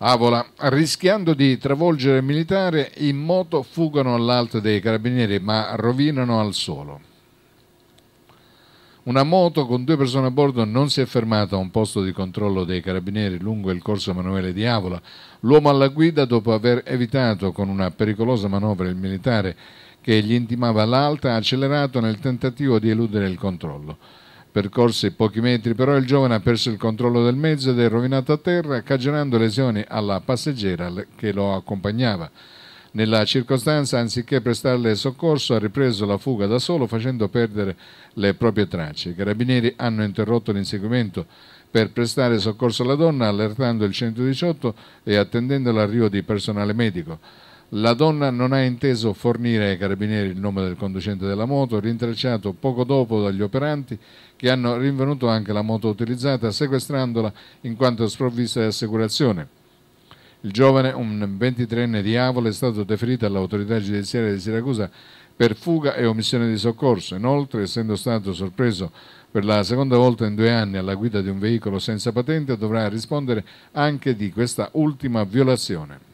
Avola, rischiando di travolgere il militare, in moto fuggono all'alto dei carabinieri ma rovinano al suolo. Una moto con due persone a bordo non si è fermata a un posto di controllo dei carabinieri lungo il corso Emanuele di Avola. L'uomo alla guida, dopo aver evitato con una pericolosa manovra il militare che gli intimava l'alta, ha accelerato nel tentativo di eludere il controllo percorse pochi metri, però il giovane ha perso il controllo del mezzo ed è rovinato a terra, cagionando lesioni alla passeggera che lo accompagnava. Nella circostanza, anziché prestarle soccorso, ha ripreso la fuga da solo, facendo perdere le proprie tracce. I carabinieri hanno interrotto l'inseguimento per prestare soccorso alla donna, allertando il 118 e attendendo l'arrivo di personale medico. La donna non ha inteso fornire ai carabinieri il nome del conducente della moto, rintracciato poco dopo dagli operanti che hanno rinvenuto anche la moto utilizzata, sequestrandola in quanto sprovvista di assicurazione. Il giovane, un 23enne di Avola, è stato deferito all'autorità giudiziaria di Siracusa per fuga e omissione di soccorso. Inoltre, essendo stato sorpreso per la seconda volta in due anni alla guida di un veicolo senza patente, dovrà rispondere anche di questa ultima violazione.